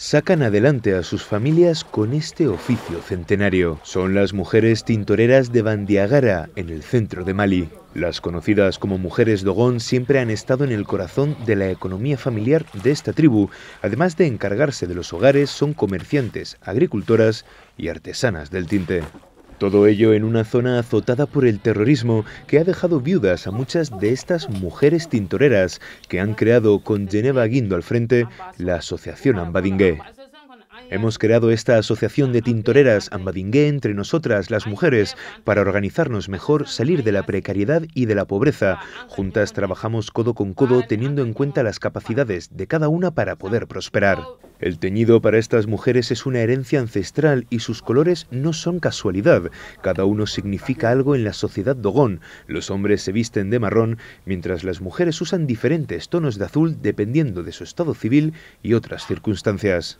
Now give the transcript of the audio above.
sacan adelante a sus familias con este oficio centenario. Son las mujeres tintoreras de Bandiagara, en el centro de Mali. Las conocidas como mujeres Dogón siempre han estado en el corazón de la economía familiar de esta tribu. Además de encargarse de los hogares, son comerciantes, agricultoras y artesanas del tinte. Todo ello en una zona azotada por el terrorismo que ha dejado viudas a muchas de estas mujeres tintoreras que han creado con Geneva Guindo al frente la Asociación Ambadingué. Hemos creado esta asociación de tintoreras Ambadingué entre nosotras, las mujeres, para organizarnos mejor, salir de la precariedad y de la pobreza. Juntas trabajamos codo con codo teniendo en cuenta las capacidades de cada una para poder prosperar. El teñido para estas mujeres es una herencia ancestral y sus colores no son casualidad. Cada uno significa algo en la sociedad dogón. Los hombres se visten de marrón, mientras las mujeres usan diferentes tonos de azul dependiendo de su estado civil y otras circunstancias.